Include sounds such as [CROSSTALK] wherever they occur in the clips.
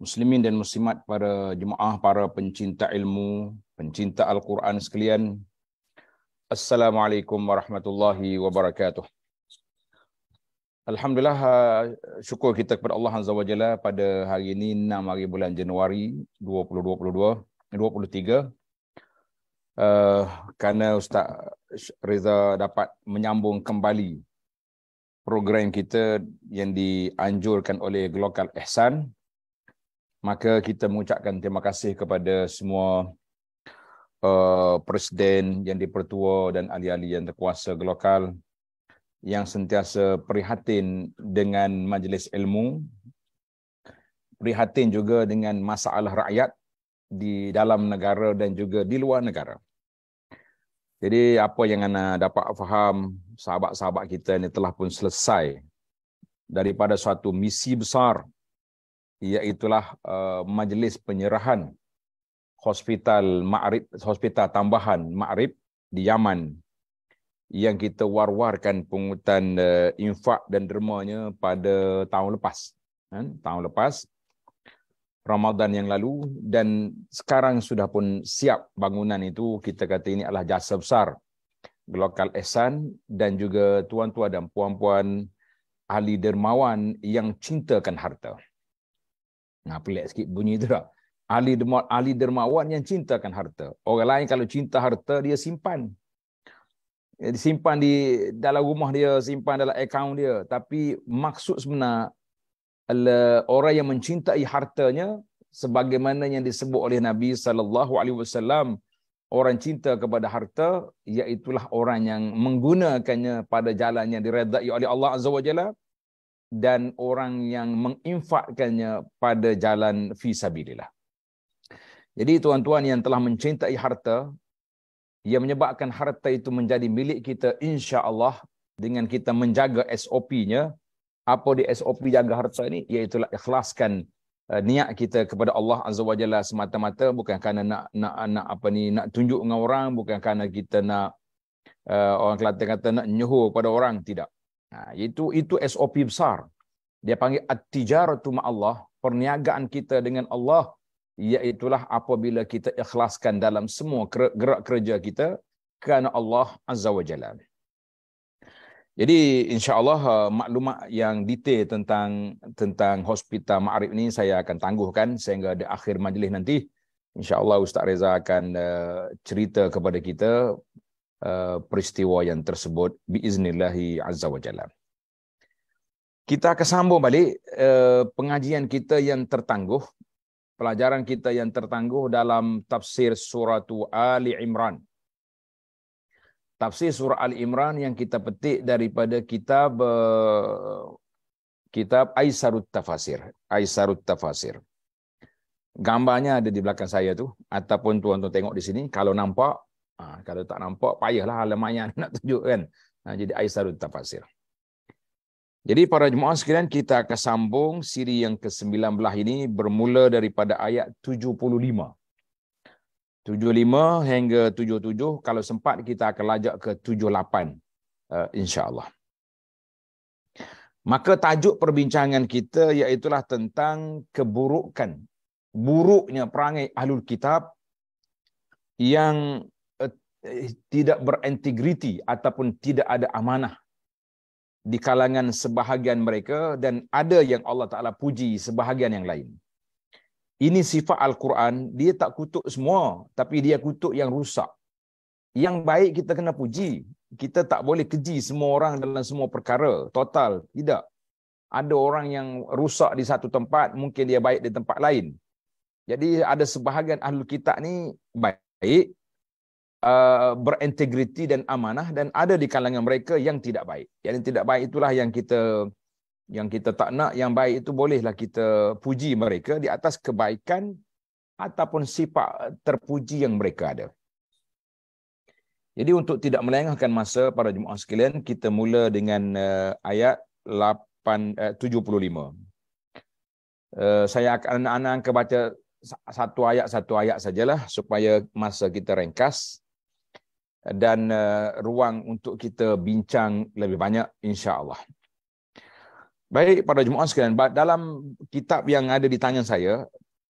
muslimin dan muslimat para jemaah para pencinta ilmu pencinta al-Quran sekalian assalamualaikum warahmatullahi wabarakatuh alhamdulillah ha, syukur kita kepada Allah azza wajalla pada hari ini 6 hari bulan Januari 2022 23 uh, kerana ustaz Reza dapat menyambung kembali program kita yang dianjurkan oleh Global Ihsan maka kita mengucapkan terima kasih kepada semua uh, presiden yang dipertua dan ahli-ahli yang terkuasa global yang sentiasa prihatin dengan majlis ilmu prihatin juga dengan masalah rakyat di dalam negara dan juga di luar negara. Jadi apa yang anda dapat faham sahabat-sahabat kita ini telah pun selesai daripada suatu misi besar iaitulah eh, majlis penyerahan hospital Ma'rib hospital tambahan Ma'rib di Yaman yang kita war-warkan pungutan eh, infak dan dermanya pada tahun lepas kan tahun lepas Ramadan yang lalu dan sekarang sudah pun siap bangunan itu kita kata ini adalah jasa besar lokal Ehsan dan juga tuan-tuan dan puan-puan ahli dermawan yang cintakan harta. Nah, pelik sikit bunyi tu tak? Ahli, dermawan, ahli dermawan yang cintakan harta. Orang lain kalau cinta harta, dia simpan. Dia simpan di dalam rumah dia, simpan dalam akaun dia. Tapi maksud sebenarnya, orang yang mencintai hartanya, sebagaimana yang disebut oleh Nabi SAW, orang cinta kepada harta, iaitulah orang yang menggunakannya pada jalan yang diredai oleh Allah Azza wa dan orang yang menginfakkannya pada jalan fisabilillah. Jadi tuan-tuan yang telah mencintai harta, ia menyebabkan harta itu menjadi milik kita insya-Allah dengan kita menjaga SOP-nya. Apa di SOP jaga harta ini? Iaitu lah ikhlaskan eh, niat kita kepada Allah Azza wa Jalla semata-mata bukan kerana nak nak nak apa ni nak tunjuk dengan orang bukan kerana kita nak uh, orang Kelantan kata nak nyuhu kepada orang tidak itu itu SOP besar. Dia panggil at-tijaratu Allah perniagaan kita dengan Allah iaitulah apabila kita ikhlaskan dalam semua gerak kerja kita kerana Allah Azza wa Jalla. Jadi insya-Allah uh, maklumat yang detail tentang tentang hospital Ma'arif ini saya akan tangguhkan sehingga di akhir majlis nanti insya-Allah Ustaz Reza akan uh, cerita kepada kita Uh, peristiwa yang tersebut biiznillahi azza wa jalla. Kita akan sambung balik uh, pengajian kita yang tertangguh, pelajaran kita yang tertangguh dalam tafsir surah Ali Imran. Tafsir surah Ali Imran yang kita petik daripada kitab uh, kitab Aisarut Tafasir. Aisarut Tafasir. Gambarnya ada di belakang saya tu ataupun tuan-tuan tengok di sini kalau nampak Ha, kalau tak nampak, payahlah lemayan lah [LAUGHS] nak tunjuk kan. Ha, jadi Aisarun Tafasir. Jadi para jemaah sekalian kita akan sambung siri yang ke-19 ini bermula daripada ayat 75. 75 hingga 77 kalau sempat kita akan lajak ke 78 uh, eh, insya-Allah. Maka tajuk perbincangan kita iaitu tentang keburukan buruknya perangai ahlul kitab yang Eh, tidak berintegriti ataupun tidak ada amanah di kalangan sebahagian mereka dan ada yang Allah Ta'ala puji sebahagian yang lain. Ini sifat Al-Quran, dia tak kutuk semua tapi dia kutuk yang rusak. Yang baik kita kena puji. Kita tak boleh keji semua orang dalam semua perkara. Total, tidak. Ada orang yang rusak di satu tempat, mungkin dia baik di tempat lain. Jadi ada sebahagian ahli kitab ni baik, uh, berintegriti dan amanah dan ada di kalangan mereka yang tidak baik. Yang tidak baik itulah yang kita yang kita tak nak, yang baik itu bolehlah kita puji mereka di atas kebaikan ataupun sifat terpuji yang mereka ada. Jadi untuk tidak melengahkan masa para jemaah sekalian, kita mula dengan uh, ayat 8 uh, 75. Uh, saya akan anak-anak akan baca satu ayat satu ayat sajalah supaya masa kita ringkas dan uh, ruang untuk kita bincang lebih banyak insya-Allah. Baik para jemaah sekalian, dalam kitab yang ada di tangan saya,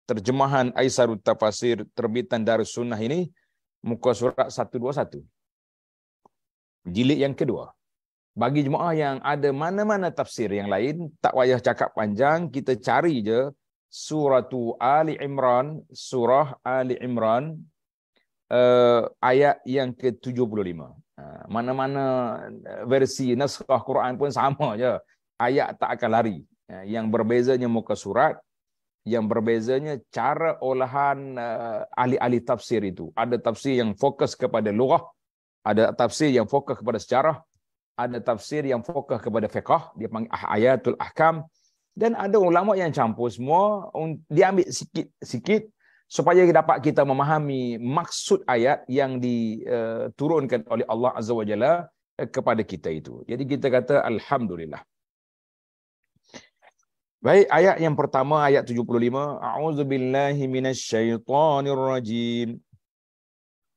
terjemahan Aisyarut Tafasir terbitan Darus Sunnah ini muka surat 121. Jilid yang kedua. Bagi jemaah yang ada mana-mana tafsir yang lain, tak payah cakap panjang, kita cari je surah Ali Imran, Surah Ali Imran uh, ayat yang ke-75. Uh, mana-mana eh, versi naskah Quran pun sama je. Ayat tak akan lari. Uh, yang berbezanya muka surat, yang berbezanya cara olahan uh, ahli-ahli tafsir itu. Ada tafsir yang fokus kepada lughah, ada tafsir yang fokus kepada sejarah, ada tafsir yang fokus kepada fiqh, dia panggil ah, ayatul ahkam, dan ada ulama yang campur semua, diambil sikit-sikit, supaya dapat kita memahami maksud ayat yang diturunkan eh, oleh Allah Azza wa Jalla eh, kepada kita itu. Jadi kita kata alhamdulillah. Baik, ayat yang pertama ayat 75, a'udzu billahi minasyaitonir rajim.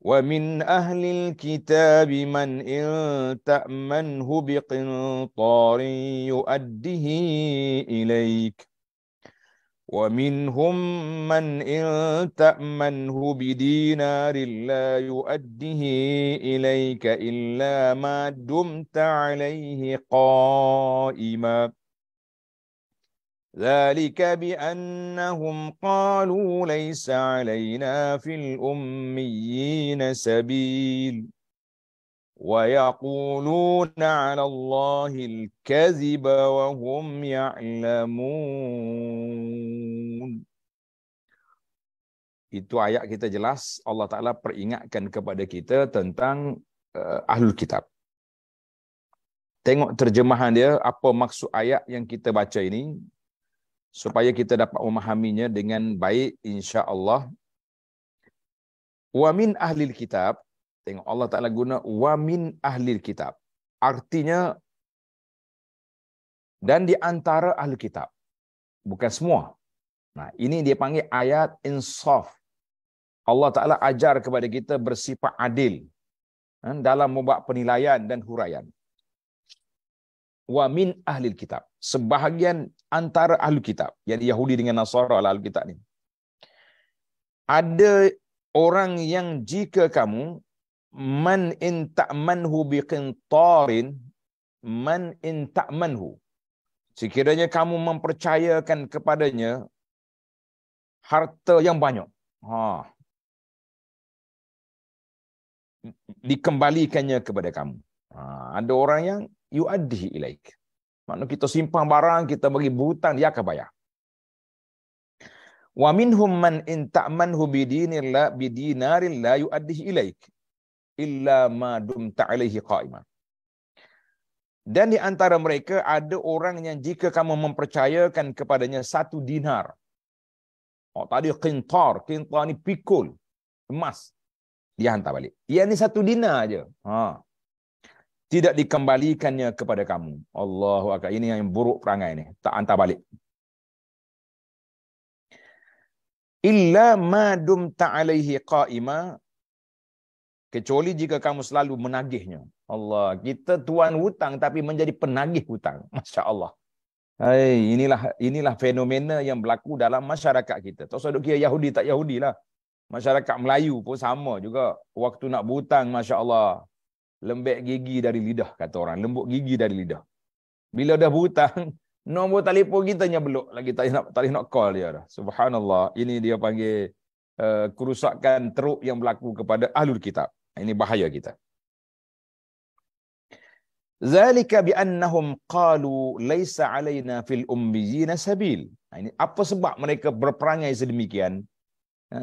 Wa min ahli alkitab man in ta'manhu biqintarin yu'addihi ilaika ومنهم من إن تأمنه بدينار لا يؤده إليك إلا ما دمت عليه قائما ذلك بأنهم قالوا ليس علينا في الأميين سبيل ويقولون على الله الكذب وهم يعلمون Itu ayat kita jelas Allah Ta'ala peringatkan kepada kita tentang uh, Ahlul Kitab. Tengok terjemahan dia, apa maksud ayat yang kita baca ini supaya kita dapat memahaminya dengan baik insya Allah. Wa min ahlil kitab, Tengok Allah Ta'ala guna wa min ahli kitab. Artinya, dan di antara ahli kitab. Bukan semua. Nah, ini dia panggil ayat insaf. Allah Ta'ala ajar kepada kita bersifat adil ha, dalam membuat penilaian dan huraian. Wa min ahli kitab. Sebahagian antara ahli kitab. Yang Yahudi dengan Nasara lah ahli kitab ini. Ada orang yang jika kamu man in ta'manhu biqintarin man in ta'manhu sekiranya kamu mempercayakan kepadanya harta yang banyak ha dikembalikannya kepada kamu ha ada orang yang yu'addihi ilaik maknanya kita simpan barang kita bagi hutang dia akan bayar wa minhum man in ta'manhu bidinillah bidinarillah yu'addihi ilaik illa ma dumta alaihi qaima dan di antara mereka ada orang yang jika kamu mempercayakan kepadanya satu dinar oh tadi kintar kintar ni pikul emas dia hantar balik ia ni satu dinar aja ha tidak dikembalikannya kepada kamu Allahu akbar ini yang buruk perangai ni tak hantar balik illa madum dumta alaihi qaima Kecuali jika kamu selalu menagihnya. Allah, kita tuan hutang tapi menjadi penagih hutang. [LAUGHS] Masya Allah. Hai, inilah inilah fenomena yang berlaku dalam masyarakat kita. Tak usah duk kira Yahudi tak Yahudi lah. Masyarakat Melayu pun sama juga. Waktu nak berhutang, Masya Allah. Lembek gigi dari lidah, kata orang. Lembut gigi dari lidah. Bila dah berhutang, [LAUGHS] nombor telefon kita nyebeluk. Lagi tak nak, tak nak call dia. Dah. Subhanallah. Ini dia panggil uh, kerusakan teruk yang berlaku kepada ahlul kitab. Ini bahaya kita. Zalika bi annahum qalu laisa alaina fil ummiyin sabil. Ini apa sebab mereka berperangai sedemikian?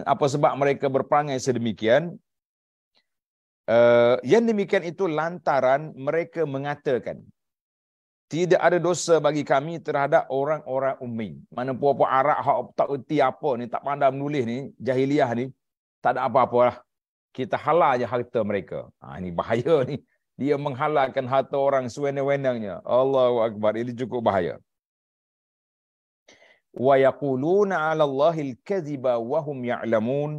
Apa sebab mereka berperangai sedemikian? Uh, yang demikian itu lantaran mereka mengatakan tidak ada dosa bagi kami terhadap orang-orang ummi. Mana puak-puak Arab hak tak erti apa ni, tak pandai menulis ni, jahiliah ni, tak ada apa-apalah kita halal je harta mereka. Ha, ini bahaya ni. Dia menghalalkan harta orang sewenang-wenangnya. Allahu Akbar. Ini cukup bahaya. Wa yaquluna 'ala Allahi al-kadhiba wa hum ya'lamun.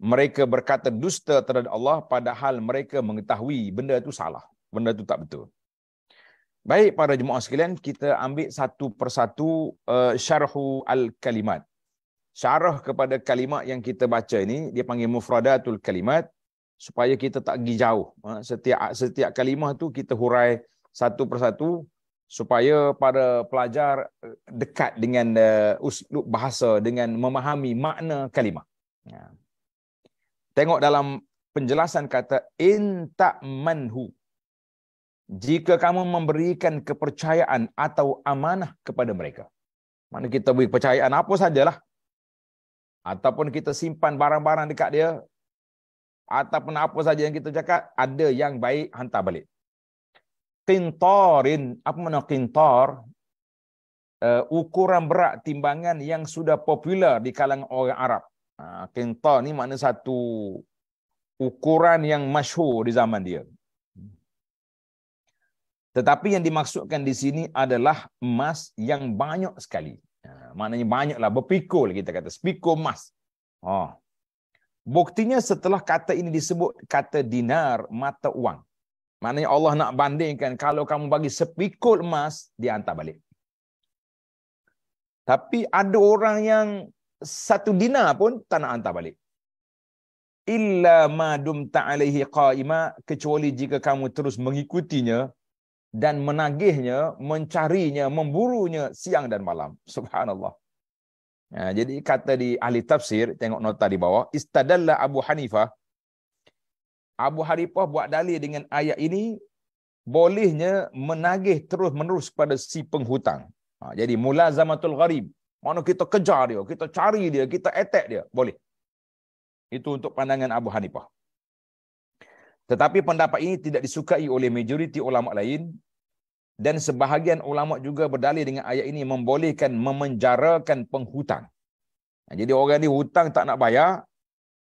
Mereka berkata dusta terhadap Allah padahal mereka mengetahui benda itu salah. Benda itu tak betul. Baik para jemaah sekalian, kita ambil satu persatu uh, syarhu al-kalimat syarah kepada kalimat yang kita baca ini dia panggil mufradatul kalimat supaya kita tak pergi jauh ha, setiap setiap kalimat tu kita hurai satu persatu supaya para pelajar eh, dekat dengan eh, uslub bahasa dengan memahami makna kalimat. Ha. tengok dalam penjelasan kata inta manhu jika kamu memberikan kepercayaan atau amanah kepada mereka mana kita beri kepercayaan apa sajalah ataupun kita simpan barang-barang dekat dia ataupun apa saja yang kita cakap ada yang baik hantar balik qintarin apa makna kintor, uh, eh, ukuran berat timbangan yang sudah popular di kalangan orang Arab Kintor ha, ni makna satu ukuran yang masyhur di zaman dia. Tetapi yang dimaksudkan di sini adalah emas yang banyak sekali maknanya banyaklah berpikul kita kata spiko emas ha oh. buktinya setelah kata ini disebut kata dinar mata uang maknanya Allah nak bandingkan kalau kamu bagi sepikul emas dia hantar balik tapi ada orang yang satu dinar pun tak nak hantar balik illa ma dumta qaima kecuali jika kamu terus mengikutinya dan menagihnya, mencarinya, memburunya siang dan malam. Subhanallah. Ya, jadi kata di ahli tafsir, tengok nota di bawah, istadalla Abu Hanifah. Abu Hanifah buat dalil dengan ayat ini, bolehnya menagih terus-menerus kepada si penghutang. Ha, jadi mulazamatul gharib. Mana kita kejar dia, kita cari dia, kita attack dia. Boleh. Itu untuk pandangan Abu Hanifah. Tetapi pendapat ini tidak disukai oleh majoriti ulama lain dan sebahagian ulama juga berdalil dengan ayat ini membolehkan memenjarakan penghutang. Ha, jadi orang ni hutang tak nak bayar,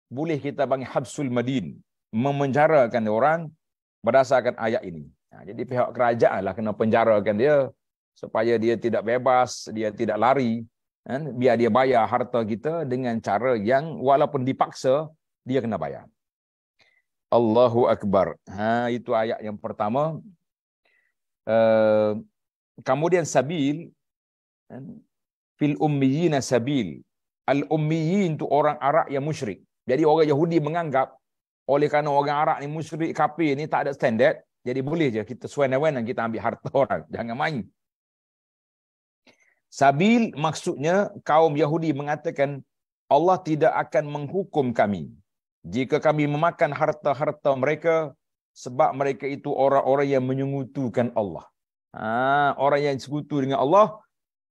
boleh kita panggil Habsul Madin memenjarakan orang berdasarkan ayat ini. Ha, jadi pihak kerajaan lah kena penjarakan dia supaya dia tidak bebas, dia tidak lari. Ha, biar dia bayar harta kita dengan cara yang walaupun dipaksa, dia kena bayar. Allahu Akbar. Ha, itu ayat yang pertama. Uh, kemudian sabil. Kan? Fil ummiyina sabil. Al-ummiyin itu orang Arab yang musyrik. Jadi orang Yahudi menganggap oleh kerana orang Arab ni musyrik kafir ni tak ada standard. Jadi boleh je kita suen-wenan kita ambil harta [LAUGHS] orang. Jangan main. Sabil maksudnya kaum Yahudi mengatakan Allah tidak akan menghukum kami jika kami memakan harta-harta mereka sebab mereka itu orang-orang yang menyekutukan Allah. Ha, orang yang sekutu dengan Allah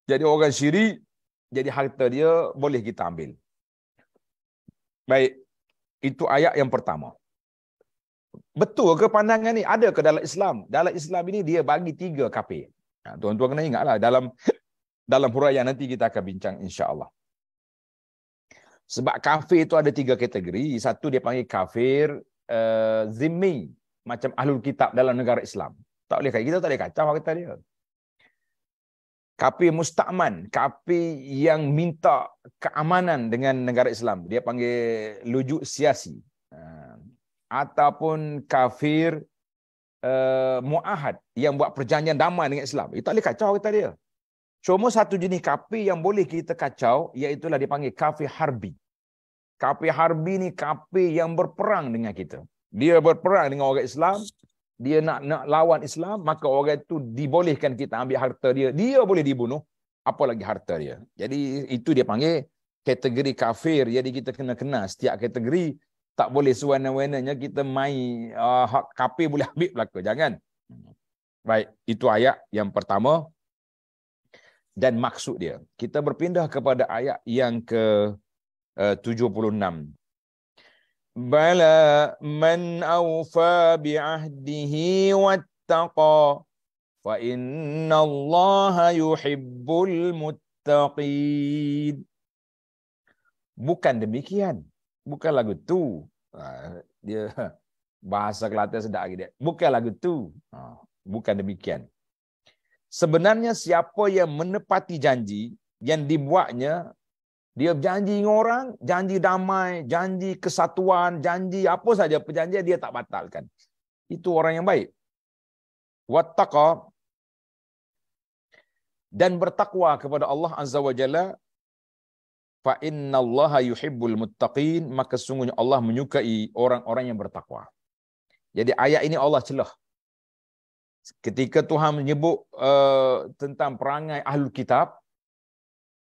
jadi orang syirik, jadi harta dia boleh kita ambil. Baik, itu ayat yang pertama. Betul ke pandangan ni ada ke dalam Islam? Dalam Islam ini dia bagi tiga kafir. Ha, tuan-tuan kena ingatlah dalam [LAUGHS] dalam huraian nanti kita akan bincang insya-Allah. Sebab kafir itu ada tiga kategori. Satu dia panggil kafir uh, zimmi. Macam ahlul kitab dalam negara Islam. Tak boleh kita tak boleh kacau kata dia. Kafir musta'man. Kafir yang minta keamanan dengan negara Islam. Dia panggil lujuk siasi. Uh, ataupun kafir uh, mu'ahad yang buat perjanjian damai dengan Islam. Itu tak boleh kacau kata dia. Cuma satu jenis kapi yang boleh kita kacau iaitu dipanggil kapi harbi. Kapi harbi ni kapi yang berperang dengan kita. Dia berperang dengan orang Islam, dia nak nak lawan Islam, maka orang itu dibolehkan kita ambil harta dia. Dia boleh dibunuh, Apa lagi harta dia. Jadi itu dia panggil kategori kafir. Jadi kita kena kena. setiap kategori. Tak boleh sewenang-wenangnya kita main uh, hak kapi boleh ambil belaka. Jangan. Baik, itu ayat yang pertama dan maksud dia. Kita berpindah kepada ayat yang ke 76. Eh, Bala man awfa bi wa wattaqa fa inna Allah yuhibbul muttaqin. Bukan demikian. Bukan lagu tu. Ha, dia [LAUGHS] bahasa Kelantan sedap lagi dia. Bukan lagu tu. Ha, bukan demikian sebenarnya siapa yang menepati janji yang dibuatnya dia berjanji dengan orang, janji damai, janji kesatuan, janji apa saja perjanjian dia tak batalkan. Itu orang yang baik. Wattaqa dan bertakwa kepada Allah Azza wa Jalla fa Allah yuhibbul muttaqin maka sungguhnya Allah menyukai orang-orang yang bertakwa. Jadi ayat ini Allah celah ketika Tuhan menyebut uh, tentang perangai ahlul kitab,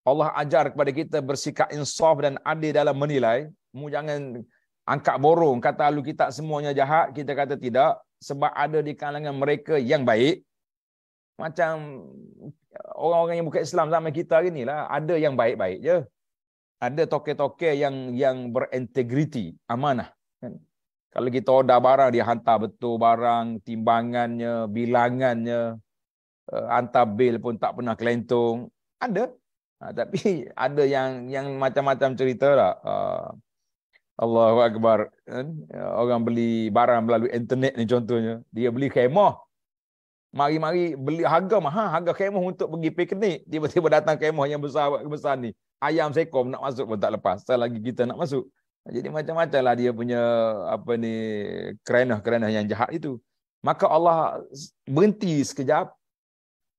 Allah ajar kepada kita bersikap insaf dan adil dalam menilai. Mu jangan angkat borong kata ahlul kitab semuanya jahat. Kita kata tidak. Sebab ada di kalangan mereka yang baik. Macam eh, orang-orang yang bukan Islam zaman kita ini lah. Ada yang baik-baik je. Ada toke-toke yang yang berintegriti, amanah. Kalau kita order barang, dia hantar betul barang, timbangannya, bilangannya, eh, hantar bil pun tak pernah kelentong. Ada. Ha, tapi [LAUGHS] ada yang yang macam-macam cerita lah. Uh, Allahu Akbar. Eh? Orang beli barang melalui internet ni contohnya. Dia beli khemah. Mari-mari beli harga mahal. Ha, harga khemah untuk pergi piknik. Tiba-tiba datang khemah yang besar-besar ni. Ayam sekom nak masuk pun tak lepas. lagi kita nak masuk. Jadi macam-macam lah dia punya apa ni kerenah-kerenah yang jahat itu. Maka Allah berhenti sekejap.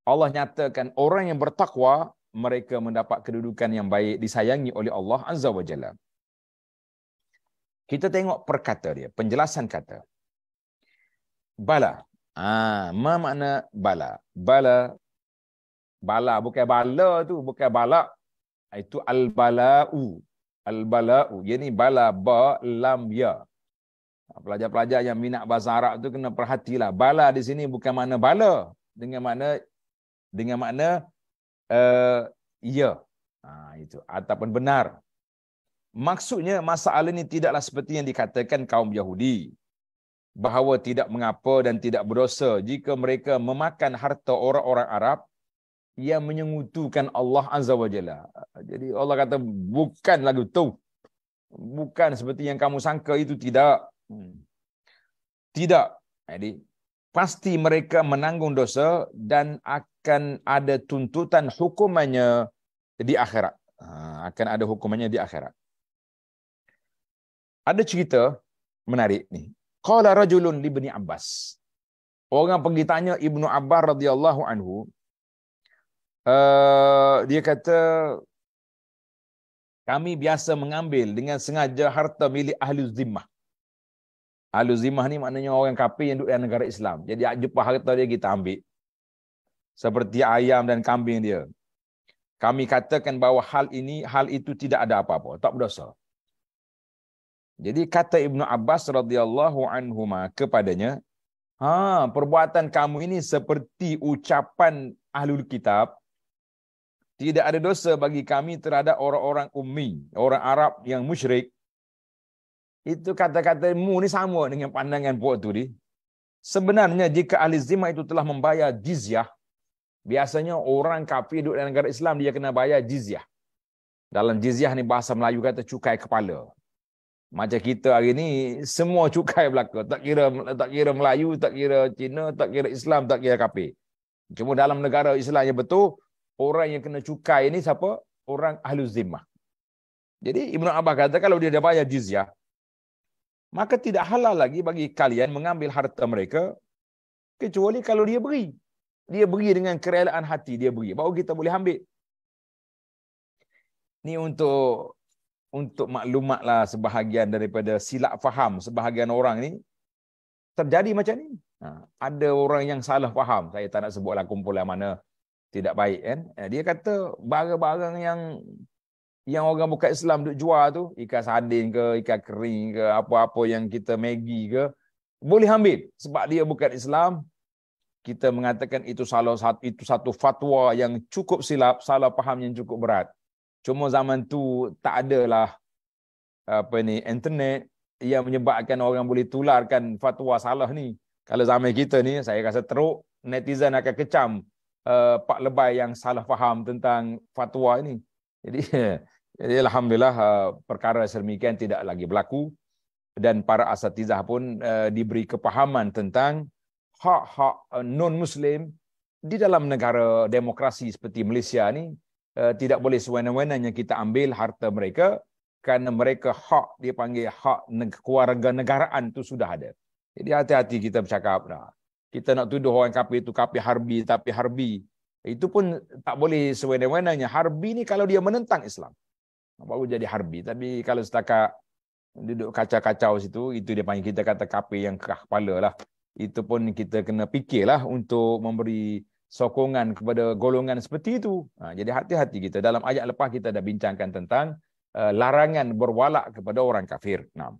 Allah nyatakan orang yang bertakwa mereka mendapat kedudukan yang baik disayangi oleh Allah Azza wa Jalla. Kita tengok perkata dia, penjelasan kata. Bala. Ah, ha, ma makna bala? Bala. Bala bukan bala tu, bukan bala Itu al-bala'u. Al-Bala'u. Ia ni bala ba lam ya. Ha, pelajar-pelajar yang minat bahasa Arab tu kena perhatilah. Bala di sini bukan makna bala. Dengan makna dengan makna uh, ya. Ha, itu. Ataupun benar. Maksudnya masalah ini tidaklah seperti yang dikatakan kaum Yahudi. Bahawa tidak mengapa dan tidak berdosa jika mereka memakan harta orang-orang Arab ia menyengutukan Allah Azza wa Jalla. Jadi Allah kata bukan lagu tu. Bukan seperti yang kamu sangka itu tidak. Hmm. Tidak. Jadi pasti mereka menanggung dosa dan akan ada tuntutan hukumannya di akhirat. Ha, akan ada hukumannya di akhirat. Ada cerita menarik ni. Qala rajulun li Ibni Abbas. Orang pergi tanya Ibnu Abbas radhiyallahu anhu, Eh, dia kata kami biasa mengambil dengan sengaja harta milik ahli zimah. Ahli zimah ni maknanya orang kafir yang duduk dalam negara Islam. Jadi jumpa harta dia kita ambil. Seperti ayam dan kambing dia. Kami katakan bahawa hal ini, hal itu tidak ada apa-apa. Tak berdosa. Jadi kata Ibnu Abbas radhiyallahu anhu kepadanya, ha, perbuatan kamu ini seperti ucapan ahlul kitab tidak ada dosa bagi kami terhadap orang-orang ummi, orang Arab yang musyrik. Itu kata-kata mu ni sama dengan pandangan buat tu ni. Sebenarnya jika ahli zima itu telah membayar jizyah, biasanya orang kafir duduk dalam negara Islam dia kena bayar jizyah. Dalam jizyah ni bahasa Melayu kata cukai kepala. Macam kita hari ni semua cukai belaka. Tak kira tak kira Melayu, tak kira Cina, tak kira Islam, tak kira kafir. Cuma dalam negara Islam yang betul, orang yang kena cukai ini siapa? Orang ahli zimmah. Jadi Ibnu Abbas kata kalau dia dah bayar jizyah, maka tidak halal lagi bagi kalian mengambil harta mereka kecuali kalau dia beri. Dia beri dengan kerelaan hati dia beri. Baru kita boleh ambil. Ini untuk untuk maklumatlah sebahagian daripada silap faham sebahagian orang ini terjadi macam ni. Ha, ada orang yang salah faham. Saya tak nak sebutlah kumpulan mana tidak baik kan. Eh, dia kata barang-barang yang yang orang bukan Islam duk jual tu, ikan sardin ke, ikan kering ke, apa-apa yang kita megi ke, boleh ambil sebab dia bukan Islam. Kita mengatakan itu salah satu itu satu fatwa yang cukup silap, salah faham yang cukup berat. Cuma zaman tu tak adalah apa ni internet yang menyebabkan orang boleh tularkan fatwa salah ni. Kalau zaman kita ni saya rasa teruk netizen akan kecam Eh, Pak Lebai yang salah faham tentang fatwa ini. Jadi, [LAUGHS] jadi alhamdulillah uh, perkara sedemikian tidak lagi berlaku dan para asatizah pun uh, diberi kepahaman tentang hak-hak non-muslim di dalam negara demokrasi seperti Malaysia ini uh, tidak boleh sewenang-wenangnya kita ambil harta mereka kerana mereka hak dia panggil hak keluarga negaraan itu sudah ada. Jadi hati-hati kita bercakap. Nah kita nak tuduh orang kafir itu kafir harbi tapi harbi itu pun tak boleh sewenang-wenangnya harbi ni kalau dia menentang Islam baru jadi harbi tapi kalau setakat duduk kacau-kacau situ itu dia panggil kita kata kafir yang kerah kepala lah itu pun kita kena fikirlah untuk memberi sokongan kepada golongan seperti itu. Ha, jadi hati-hati kita. Dalam ayat lepas kita dah bincangkan tentang uh, larangan berwalak kepada orang kafir. Nah.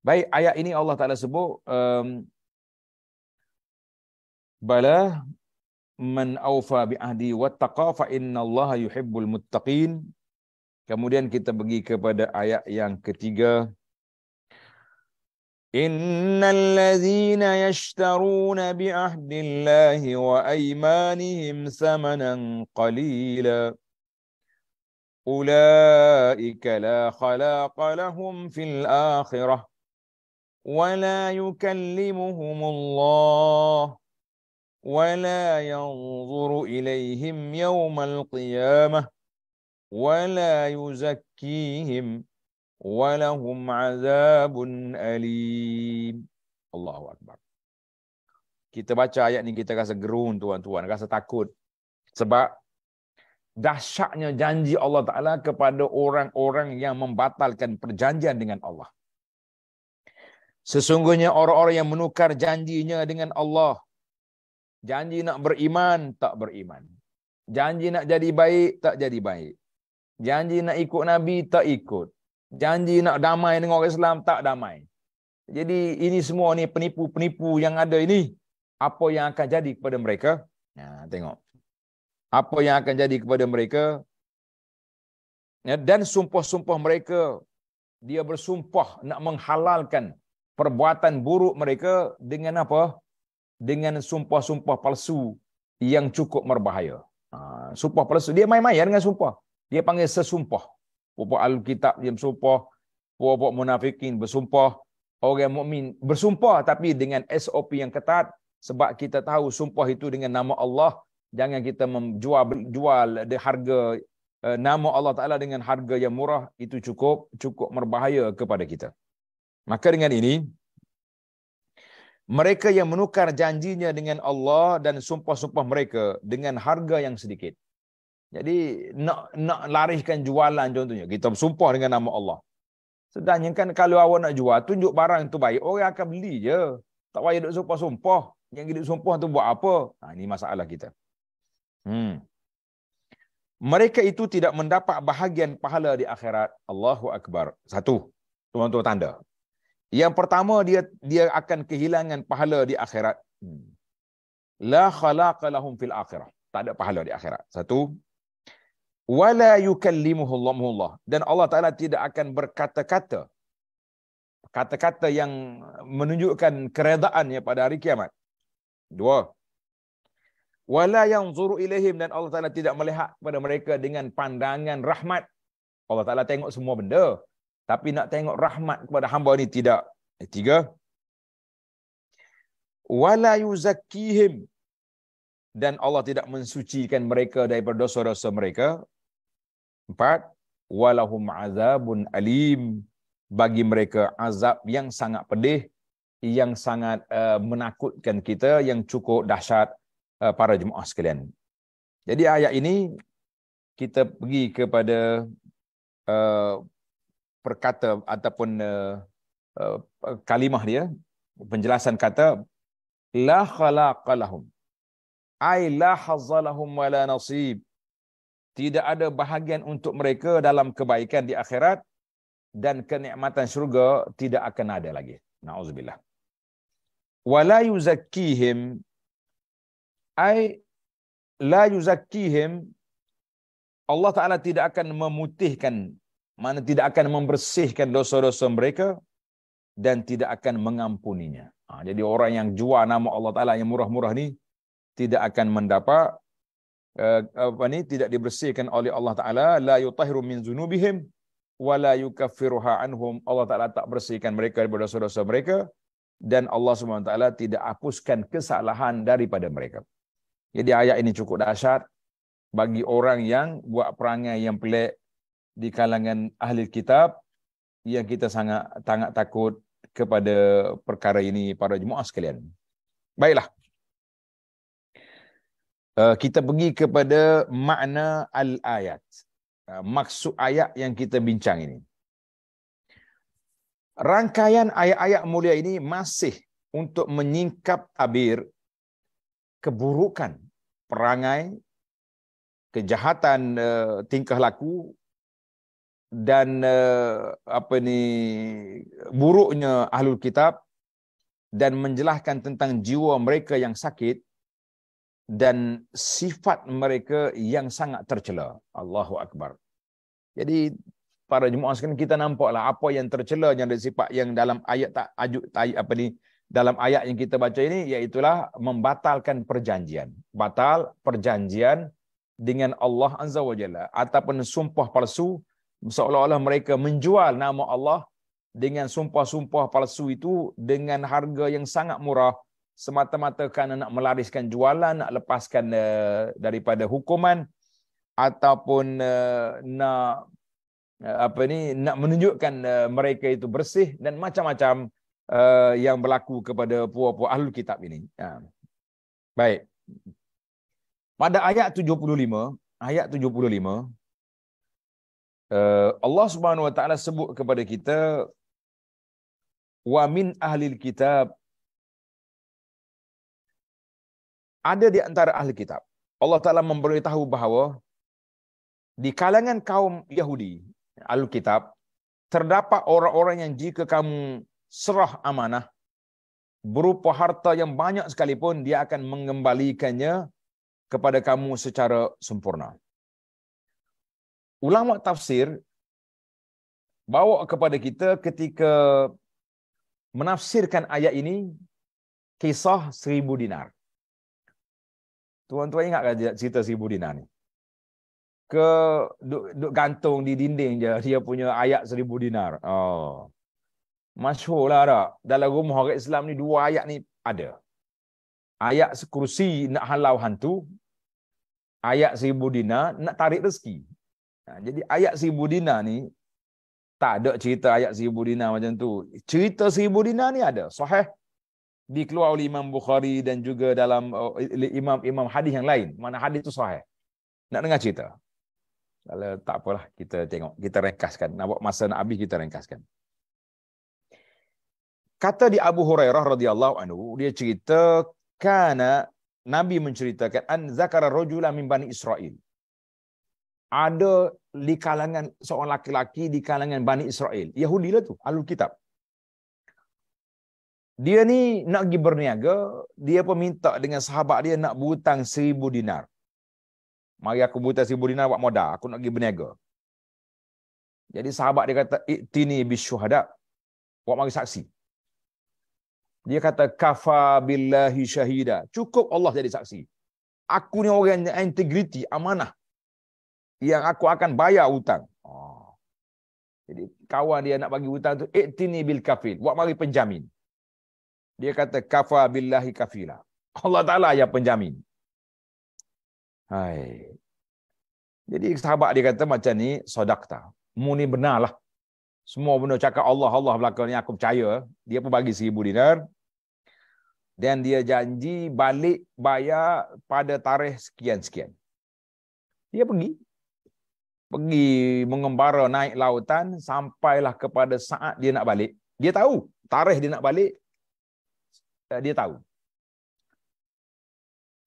Baik, ayat ini Allah Ta'ala sebut, um, بلى من أوفى bi ahdi فإن الله يحب المتقين Kemudian kita pergi kepada ayat yang ketiga. Innal ladzina yashtaruna bi ahdillahi wa aymanihim samanan qalila. Ulaika la khalaqa lahum fil akhirah Wa la yukallimuhumullah. ولا ينظر إليهم يوم القيامة ولا يزكيهم ولهم عذاب أليم الله أكبر kita baca ayat ni kita rasa gerun tuan-tuan rasa takut sebab dahsyatnya janji Allah Taala kepada orang-orang yang membatalkan perjanjian dengan Allah sesungguhnya orang-orang yang menukar janjinya dengan Allah Janji nak beriman, tak beriman. Janji nak jadi baik, tak jadi baik. Janji nak ikut Nabi, tak ikut. Janji nak damai dengan orang Islam, tak damai. Jadi ini semua ni penipu-penipu yang ada ini. Apa yang akan jadi kepada mereka? Ya, tengok. Apa yang akan jadi kepada mereka? Ya, dan sumpah-sumpah mereka, dia bersumpah nak menghalalkan perbuatan buruk mereka dengan apa? dengan sumpah-sumpah palsu yang cukup berbahaya. Ha, sumpah palsu. Dia main-main dengan sumpah. Dia panggil sesumpah. puan Alkitab yang bersumpah. puan munafikin bersumpah. Orang mukmin bersumpah tapi dengan SOP yang ketat. Sebab kita tahu sumpah itu dengan nama Allah. Jangan kita menjual jual di harga eh, nama Allah Ta'ala dengan harga yang murah. Itu cukup cukup berbahaya kepada kita. Maka dengan ini, mereka yang menukar janjinya dengan Allah dan sumpah-sumpah mereka dengan harga yang sedikit. Jadi nak nak larihkan jualan contohnya, kita bersumpah dengan nama Allah. Sedangkan kan kalau awak nak jual, tunjuk barang itu baik, orang akan beli je. Tak payah duduk sumpah-sumpah. Yang duduk sumpah tu buat apa? Nah, ha, ini masalah kita. Hmm. Mereka itu tidak mendapat bahagian pahala di akhirat. Allahu Akbar. Satu. Tuan-tuan tanda. Yang pertama dia dia akan kehilangan pahala di akhirat. Hmm. La khalaqa lahum fil akhirah. Tak ada pahala di akhirat. Satu. Wala yukallimuhullahullah. Dan Allah Ta'ala tidak akan berkata-kata. Kata-kata yang menunjukkan keredaannya pada hari kiamat. Dua. Wala yang zuru ilaihim. Dan Allah Ta'ala tidak melihat pada mereka dengan pandangan rahmat. Allah Ta'ala tengok semua benda tapi nak tengok rahmat kepada hamba ni tidak. Eh, tiga. Wala yuzakkihim dan Allah tidak mensucikan mereka daripada dosa-dosa mereka. Empat. Walahum azabun alim bagi mereka azab yang sangat pedih yang sangat uh, menakutkan kita yang cukup dahsyat uh, para jemaah sekalian. Jadi ayat ini kita pergi kepada uh, perkata ataupun uh, uh, uh, kalimah dia penjelasan kata la khalaqalahum ai la hazalahum wa la nasib tidak ada bahagian untuk mereka dalam kebaikan di akhirat dan kenikmatan syurga tidak akan ada lagi naudzubillah wala yuzakkihim ai la yuzakkihim Allah taala tidak akan memutihkan mana tidak akan membersihkan dosa-dosa mereka dan tidak akan mengampuninya. Ha, jadi orang yang jual nama Allah Taala yang murah-murah ni tidak akan mendapat uh, apa ni tidak dibersihkan oleh Allah Taala la yutahiru min zunubihim wa la yukaffiruha anhum Allah Taala tak bersihkan mereka daripada dosa-dosa mereka dan Allah Subhanahu taala tidak hapuskan kesalahan daripada mereka. Jadi ayat ini cukup dahsyat bagi orang yang buat perangai yang pelik, di kalangan ahli kitab yang kita sangat, sangat takut kepada perkara ini para jemaah sekalian. Baiklah. Uh, kita pergi kepada makna al-ayat. Uh, maksud ayat yang kita bincang ini. Rangkaian ayat-ayat mulia ini masih untuk menyingkap abir keburukan perangai, kejahatan uh, tingkah laku dan uh, apa ni buruknya ahlul kitab dan menjelaskan tentang jiwa mereka yang sakit dan sifat mereka yang sangat tercela. Allahu akbar. Jadi para jemaah sekalian kita nampaklah apa yang tercela yang ada sifat yang dalam ayat tak ajuk apa ni dalam ayat yang kita baca ini iaitu membatalkan perjanjian. Batal perjanjian dengan Allah Azza wajalla ataupun sumpah palsu seolah-olah mereka menjual nama Allah dengan sumpah-sumpah palsu itu dengan harga yang sangat murah semata-mata kerana nak melariskan jualan, nak lepaskan eh, daripada hukuman ataupun eh, nak eh, apa ni nak menunjukkan mereka itu bersih dan macam-macam yang berlaku kepada puak-puak ahlul kitab ini. Ya. Baik. Pada ayat 75, ayat 75 Eh, Allah Subhanahu Wa Taala sebut kepada kita wa min ahli kitab ada di antara ahli kitab. Allah Taala memberitahu bahawa di kalangan kaum Yahudi ahli kitab terdapat orang-orang yang jika kamu serah amanah berupa harta yang banyak sekalipun dia akan mengembalikannya kepada kamu secara sempurna ulama tafsir bawa kepada kita ketika menafsirkan ayat ini kisah seribu dinar. Tuan-tuan ingat tak cerita seribu dinar ni? Ke duk, duk gantung di dinding je dia punya ayat seribu dinar. Oh. Masyur lah tak? Dalam rumah orang Islam ni dua ayat ni ada. Ayat kursi nak halau hantu. Ayat seribu dinar nak tarik rezeki. Ha, jadi ayat seribu dinar ni, tak ada cerita ayat seribu dinar macam tu. Cerita seribu dinar ni ada. Sahih. Dikeluar oleh Imam Bukhari dan juga dalam oh, Imam Imam hadis yang lain. Mana hadis tu sahih. Nak dengar cerita? Kalau tak apalah, kita tengok. Kita rengkaskan. Nak buat masa nak habis, kita rengkaskan. Kata di Abu Hurairah radhiyallahu anhu, dia cerita, kana Nabi menceritakan, an zakara rajula min bani Israel ada di kalangan seorang laki-laki di kalangan Bani Israel. Yahudi lah tu, alul kitab. Dia ni nak pergi berniaga, dia pun minta dengan sahabat dia nak berhutang seribu dinar. Mari aku berhutang seribu dinar buat modal, aku nak pergi berniaga. Jadi sahabat dia kata, iktini bisyuhadab. Buat mari saksi. Dia kata, kafa billahi syahida. Cukup Allah jadi saksi. Aku ni orang yang integriti, amanah yang aku akan bayar hutang. Ha. Jadi kawan dia nak bagi hutang tu iktini bil kafil. Buat mari penjamin. Dia kata kafa billahi kafila. Allah Taala yang penjamin. Hai. Jadi sahabat dia kata macam ni sodakta. Mu ni benarlah. Semua benda cakap Allah Allah belakang ni aku percaya. Dia pun bagi 1000 dinar. Dan dia janji balik bayar pada tarikh sekian-sekian. Dia pergi pergi mengembara naik lautan sampailah kepada saat dia nak balik. Dia tahu tarikh dia nak balik. Eh, dia tahu.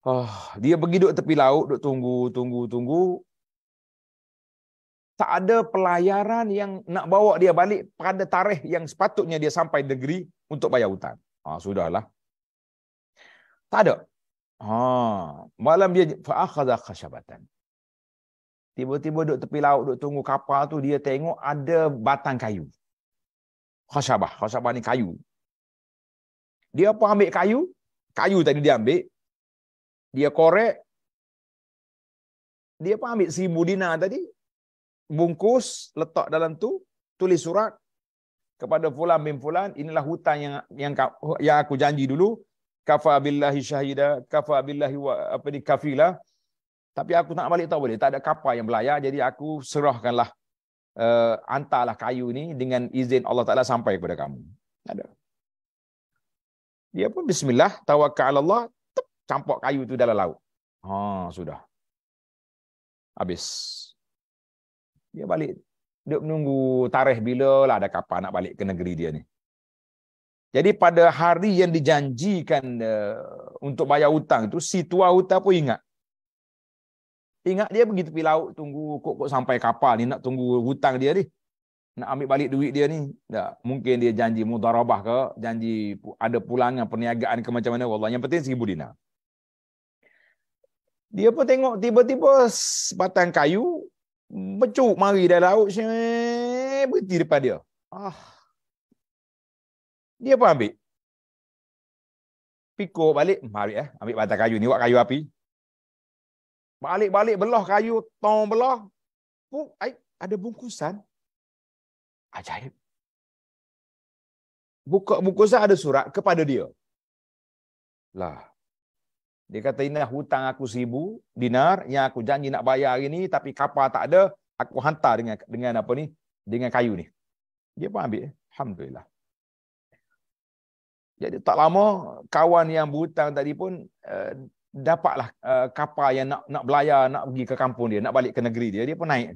Oh, dia pergi duduk tepi laut, duduk tunggu, tunggu, tunggu. Tak ada pelayaran yang nak bawa dia balik pada tarikh yang sepatutnya dia sampai negeri untuk bayar hutang. Ha, sudahlah. Tak ada. Ha, malam dia fa akhadha khashabatan. Tiba-tiba duduk tepi laut, duduk tunggu kapal tu, dia tengok ada batang kayu. Khosabah. Khosabah ni kayu. Dia pun ambil kayu. Kayu tadi dia ambil. Dia korek. Dia pun ambil seribu dinar tadi. Bungkus, letak dalam tu. Tulis surat. Kepada Fulan bin Fulan, inilah hutang yang yang, yang aku janji dulu. Kafa billahi syahida, kafa billahi apa ni kafilah. Tapi aku nak balik tahu boleh. Tak ada kapal yang berlayar. Jadi aku serahkanlah. Uh, eh, antarlah kayu ini dengan izin Allah Ta'ala sampai kepada kamu. Ada. Dia pun bismillah. Tawakal Allah. Tep, campur kayu itu dalam laut. Ha, sudah. Habis. Dia balik. Dia menunggu tarikh bila lah ada kapal nak balik ke negeri dia ni. Jadi pada hari yang dijanjikan uh, untuk bayar hutang itu, si tua hutang pun ingat. Ingat dia pergi tepi laut tunggu kok-kok sampai kapal ni nak tunggu hutang dia ni. Nak ambil balik duit dia ni. Tak. Mungkin dia janji mudarabah ke. Janji ada pulangan perniagaan ke macam mana. Wallah. Yang penting seribu dinar. Dia pun tengok tiba-tiba batang kayu. Becuk mari dari laut. Berhenti depan dia. Ah. Dia pun ambil. Pikul balik. Ambil, eh. ambil batang kayu ni. Buat kayu api. Balik-balik belah kayu, tong belah. Puh, ay, ada bungkusan. Ajaib. Buka bungkusan ada surat kepada dia. Lah. Dia kata, ini hutang aku seribu dinar yang aku janji nak bayar hari ini tapi kapal tak ada, aku hantar dengan dengan apa ni? Dengan kayu ni. Dia pun ambil. Alhamdulillah. Jadi tak lama kawan yang berhutang tadi pun uh, dapatlah uh, kapal yang nak nak belayar nak pergi ke kampung dia nak balik ke negeri dia dia pun naik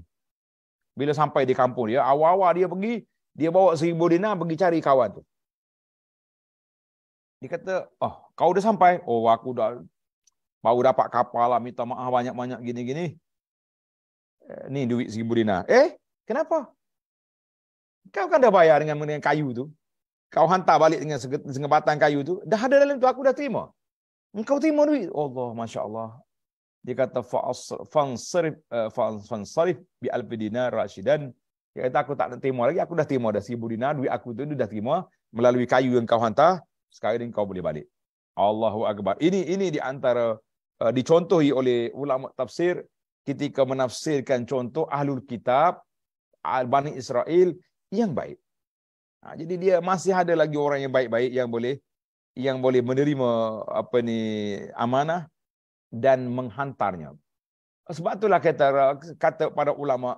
bila sampai di kampung dia awal-awal dia pergi dia bawa seribu dina pergi cari kawan tu dia kata oh kau dah sampai oh aku dah baru dapat kapal lah minta maaf banyak-banyak gini-gini eh, ni duit seribu dina eh kenapa kau kan dah bayar dengan dengan kayu tu kau hantar balik dengan segetan kayu tu dah ada dalam tu aku dah terima Engkau terima duit. Allah, Masya Allah. Dia kata, fansarif, eh, fansarif bi alpidina rasyidan. Dia kata, aku tak timur lagi. Aku dah timur, dah seribu dinar. Duit aku tu dah timur Melalui kayu yang kau hantar. Sekarang ini kau boleh balik. Allahu Akbar. Ini ini di antara, uh, dicontohi oleh ulama tafsir. Ketika menafsirkan contoh ahlul kitab. Bani Israel yang baik. Ha, jadi dia masih ada lagi orang yang baik-baik yang boleh yang boleh menerima apa ni amanah dan menghantarnya. Sebab itulah kata kata para ulama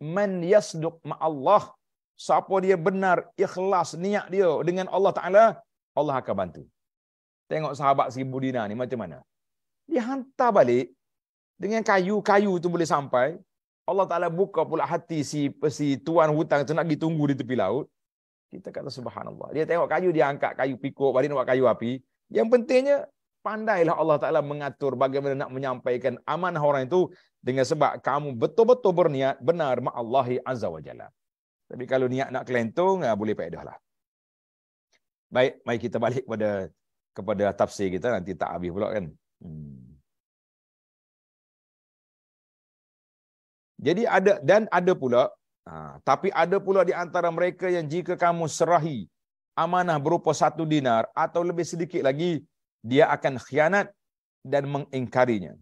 man yasduq ma Allah siapa dia benar ikhlas niat dia dengan Allah Taala Allah akan bantu. Tengok sahabat si Budina ni macam mana. Dia hantar balik dengan kayu-kayu tu boleh sampai Allah Taala buka pula hati si si tuan hutang tu nak ditunggu di tepi laut. Kita kata subhanallah. Dia tengok kayu, dia angkat kayu pikuk. Baru nak buat kayu api. Yang pentingnya, pandailah Allah Ta'ala mengatur bagaimana nak menyampaikan amanah orang itu dengan sebab kamu betul-betul berniat benar ma Allahi azza wajalla. Tapi kalau niat nak kelentong, ah, boleh pakai dah lah. Baik, mari kita balik kepada kepada tafsir kita. Nanti tak habis pula kan. Hmm. Jadi ada dan ada pula Ha, tapi ada pula di antara mereka yang jika kamu serahi amanah berupa satu dinar atau lebih sedikit lagi, dia akan khianat dan mengingkarinya.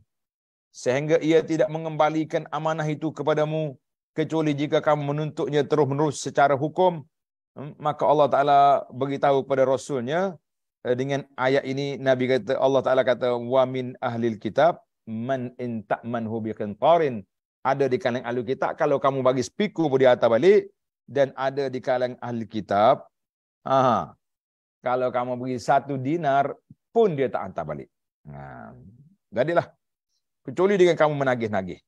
Sehingga ia tidak mengembalikan amanah itu kepadamu, kecuali jika kamu menuntutnya terus-menerus secara hukum, hmm, maka Allah Ta'ala beritahu kepada Rasulnya, eh, dengan ayat ini Nabi kata Allah Taala kata wa min ahlil kitab man in ta'manhu bi qintarin ada di kalangan ahli kitab kalau kamu bagi spiku di atas balik dan ada di kalangan ahli kitab aha, kalau kamu bagi satu dinar pun dia tak hantar balik ha jadilah kecuali dengan kamu menagih-nagih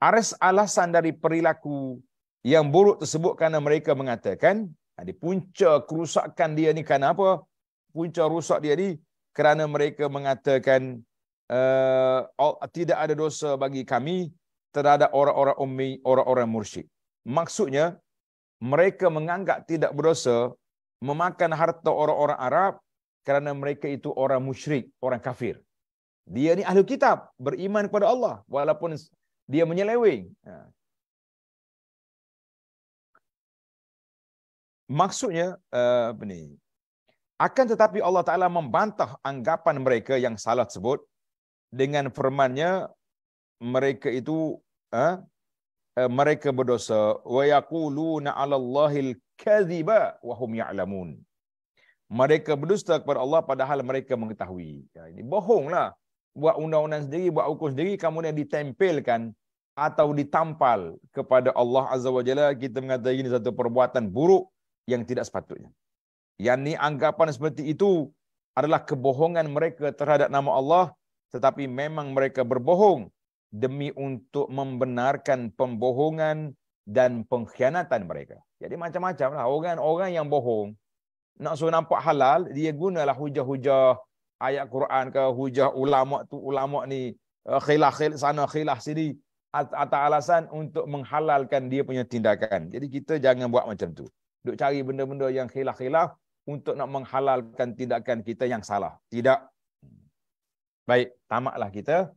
aris alasan dari perilaku yang buruk tersebut kerana mereka mengatakan di punca kerusakan dia ni kerana apa punca rusak dia ni kerana mereka mengatakan uh, tidak ada dosa bagi kami terhadap orang-orang ummi, orang-orang mursyid. Maksudnya, mereka menganggap tidak berdosa memakan harta orang-orang Arab kerana mereka itu orang musyrik, orang kafir. Dia ni ahli kitab, beriman kepada Allah walaupun dia menyeleweng. Ha. Maksudnya, eh, apa ni? akan tetapi Allah Ta'ala membantah anggapan mereka yang salah tersebut dengan firmannya mereka itu Ha? Ha, mereka berdosa wa yaquluna 'ala Allahil kadhiba wa hum ya'lamun mereka berdusta kepada Allah padahal mereka mengetahui ya, ini bohonglah buat undang-undang sendiri buat hukum sendiri kamu yang ditempelkan atau ditampal kepada Allah azza wajalla kita mengatakan ini satu perbuatan buruk yang tidak sepatutnya Yang yakni anggapan seperti itu adalah kebohongan mereka terhadap nama Allah tetapi memang mereka berbohong demi untuk membenarkan pembohongan dan pengkhianatan mereka. Jadi macam-macam lah. Orang-orang yang bohong, nak suruh nampak halal, dia gunalah hujah-hujah ayat Quran ke hujah ulama' tu, ulama' ni, eh, khilaf khil sana, khilaf sini, atas alasan untuk menghalalkan dia punya tindakan. Jadi kita jangan buat macam tu. Duk cari benda-benda yang khilaf khilaf untuk nak menghalalkan tindakan kita yang salah. Tidak. Baik, tamaklah kita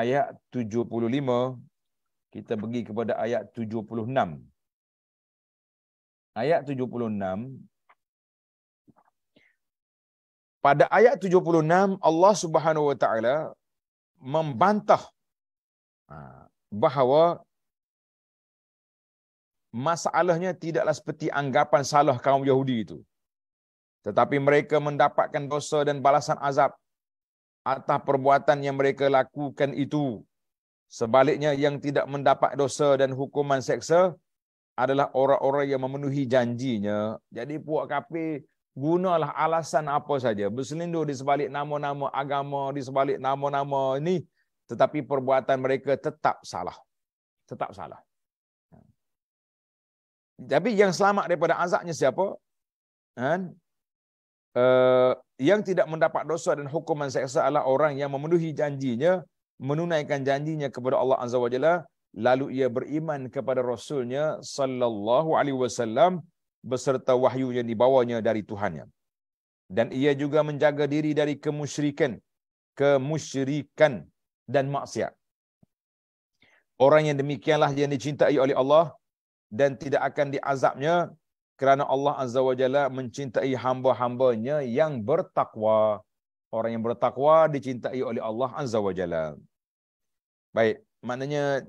ayat 75 kita pergi kepada ayat 76 ayat 76 pada ayat 76 Allah Subhanahu wa taala membantah ha, bahawa masalahnya tidaklah seperti anggapan salah kaum Yahudi itu tetapi mereka mendapatkan dosa dan balasan azab atas perbuatan yang mereka lakukan itu. Sebaliknya yang tidak mendapat dosa dan hukuman seksa adalah orang-orang yang memenuhi janjinya. Jadi puak kapi gunalah alasan apa saja. Berselindur di sebalik nama-nama agama, di sebalik nama-nama ini. Tetapi perbuatan mereka tetap salah. Tetap salah. Tapi yang selamat daripada azabnya siapa? Eh, yang tidak mendapat dosa dan hukuman seksa adalah orang yang memenuhi janjinya, menunaikan janjinya kepada Allah Azza wa Jalla, lalu ia beriman kepada Rasulnya Sallallahu Alaihi Wasallam beserta wahyu yang dibawanya dari Tuhannya. Dan ia juga menjaga diri dari kemusyrikan, kemusyrikan dan maksiat. Orang yang demikianlah yang dicintai oleh Allah dan tidak akan diazabnya kerana Allah Azza wa Jalla mencintai hamba-hambanya yang bertakwa. Orang yang bertakwa dicintai oleh Allah Azza wa Jalla. Baik, maknanya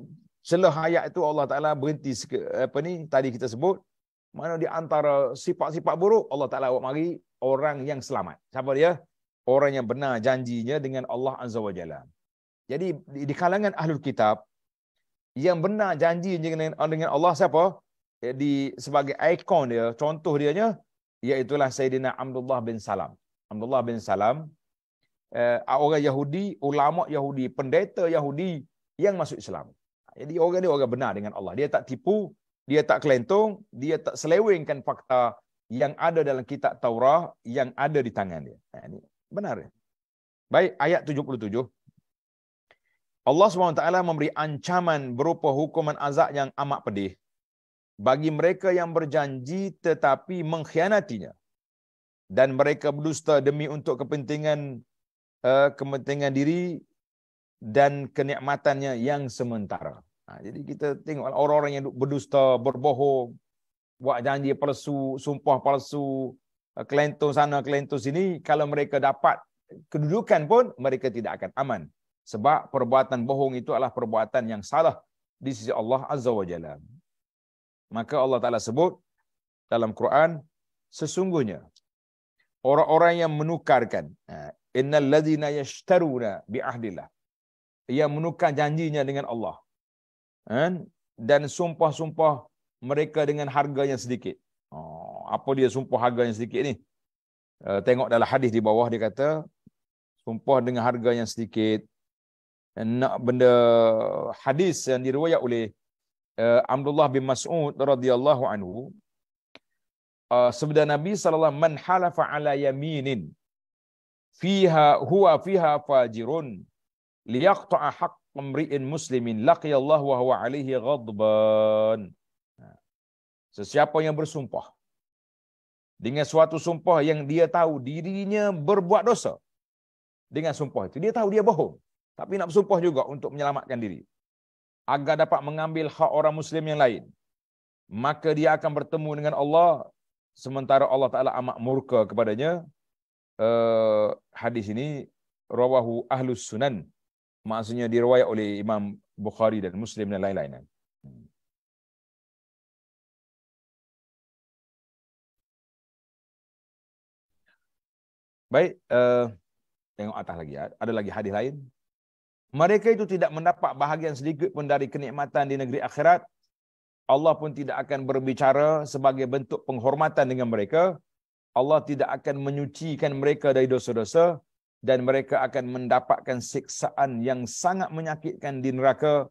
celah ayat itu Allah Taala berhenti apa ni tadi kita sebut mana di antara sifat-sifat buruk Allah Taala buat mari orang yang selamat. Siapa dia? Orang yang benar janjinya dengan Allah Azza wa Jalla. Jadi di kalangan ahlul kitab yang benar janjinya dengan Allah siapa? Eh, di sebagai ikon dia contoh dia nya iaitu Sayyidina Abdullah bin Salam. Abdullah bin Salam eh, orang Yahudi, ulama Yahudi, pendeta Yahudi yang masuk Islam. Jadi orang dia orang benar dengan Allah. Dia tak tipu, dia tak kelentong, dia tak selewengkan fakta yang ada dalam kitab Taurat yang ada di tangan dia. Nah, ha, ini benar. Baik, ayat 77. Allah SWT memberi ancaman berupa hukuman azab yang amat pedih bagi mereka yang berjanji tetapi mengkhianatinya dan mereka berdusta demi untuk kepentingan uh, kepentingan diri dan kenikmatannya yang sementara. Ha, jadi kita tengok orang-orang yang berdusta, berbohong, buat janji palsu, sumpah palsu, eh, kelentong sana, kelentong sini, kalau mereka dapat kedudukan pun mereka tidak akan aman. Sebab perbuatan bohong itu adalah perbuatan yang salah di sisi Allah Azza wa Jalla maka Allah Taala sebut dalam Quran sesungguhnya orang-orang yang menukarkan ha, innal ladzina yashtaruna bi ahdillah yang menukar janjinya dengan Allah ha, dan sumpah-sumpah mereka dengan harga yang sedikit. Ha, apa dia sumpah harga yang sedikit ni? tengok dalam hadis di bawah dia kata sumpah dengan harga yang sedikit nak benda hadis yang diriwayat oleh uh, eh, Abdullah bin Mas'ud radhiyallahu anhu uh, sabda Nabi sallallahu man halafa ala yaminin fiha huwa fiha fajirun liyaqta'a haqq imri'in muslimin laqiyallahu wa huwa alaihi ghadban sesiapa yang bersumpah dengan suatu sumpah yang dia tahu dirinya berbuat dosa dengan sumpah itu dia tahu dia bohong tapi nak bersumpah juga untuk menyelamatkan diri agar dapat mengambil hak orang Muslim yang lain. Maka dia akan bertemu dengan Allah sementara Allah Ta'ala amat murka kepadanya. Uh, hadis ini, rawahu ahlu sunan. Maksudnya diriwayat oleh Imam Bukhari dan Muslim dan lain-lain. Baik, uh, tengok atas lagi. Ya. Ada lagi hadis lain? mereka itu tidak mendapat bahagian sedikit pun dari kenikmatan di negeri akhirat. Allah pun tidak akan berbicara sebagai bentuk penghormatan dengan mereka. Allah tidak akan menyucikan mereka dari dosa-dosa dan mereka akan mendapatkan siksaan yang sangat menyakitkan di neraka